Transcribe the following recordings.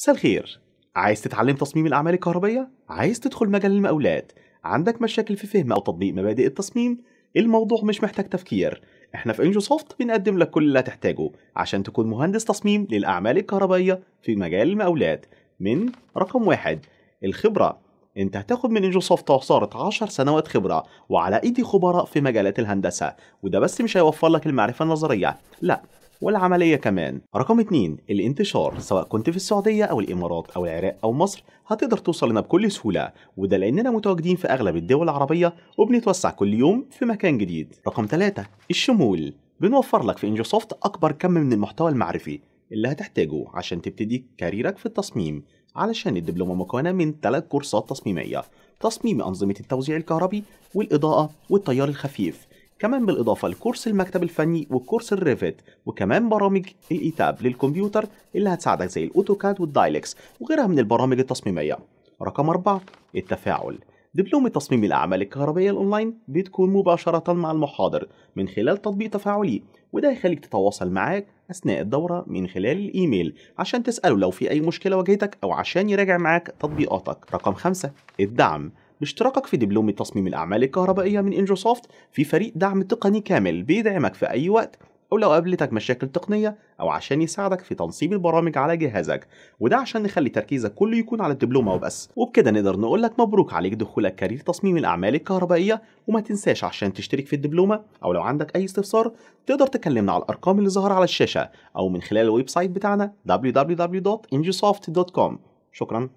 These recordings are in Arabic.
مساء الخير عايز تتعلم تصميم الأعمال الكهربية؟ عايز تدخل مجال المقاولات؟ عندك مشاكل في فهم أو تطبيق مبادئ التصميم؟ الموضوع مش محتاج تفكير احنا في انجو سوفت بنقدم لك كل اللي هتحتاجه عشان تكون مهندس تصميم للأعمال الكهربيه في مجال المقاولات من رقم واحد الخبرة انت هتاخد من انجو سوفت عصارة 10 سنوات خبرة وعلى ايدي خبراء في مجالات الهندسة وده بس مش هيوفر لك المعرفة النظرية لا والعملية كمان رقم 2 الانتشار سواء كنت في السعودية أو الإمارات أو العراق أو مصر هتقدر توصل لنا بكل سهولة وده لأننا متواجدين في أغلب الدول العربية وبنتوسع كل يوم في مكان جديد رقم 3 الشمول بنوفر لك في انجوسوفت أكبر كم من المحتوى المعرفي اللي هتحتاجه عشان تبتدي كاريرك في التصميم علشان الدبلومة مكونة من ثلاث كورسات تصميمية تصميم أنظمة التوزيع الكهربي والإضاءة والتيار الخفيف كمان بالإضافة لكورس المكتب الفني وكورس الريفت وكمان برامج الإيتاب e للكمبيوتر اللي هتساعدك زي الأوتوكاد والدايلكس وغيرها من البرامج التصميمية رقم أربعة التفاعل دبلوم تصميم الأعمال الكهربائية الأونلاين بتكون مباشرة مع المحاضر من خلال تطبيق تفاعلي وده هيخليك تتواصل معاك أثناء الدورة من خلال الإيميل عشان تسأله لو في أي مشكلة واجهتك أو عشان يراجع معاك تطبيقاتك رقم خمسة الدعم باشتراكك في دبلوم تصميم الأعمال الكهربائية من إنجوسوفت في فريق دعم تقني كامل بيدعمك في أي وقت أو لو قابلتك مشاكل تقنية أو عشان يساعدك في تنصيب البرامج على جهازك وده عشان نخلي تركيزك كله يكون على الدبلومة وبس وبكده نقدر نقول لك مبروك عليك دخولك كارير تصميم الأعمال الكهربائية وما تنساش عشان تشترك في الدبلومة أو لو عندك أي استفسار تقدر تكلمنا على الأرقام اللي ظاهرة على الشاشة أو من خلال الويب سايت بتاعنا www.ingisoft.com شكرا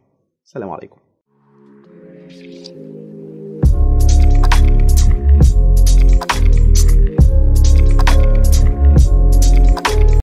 سلام عليكم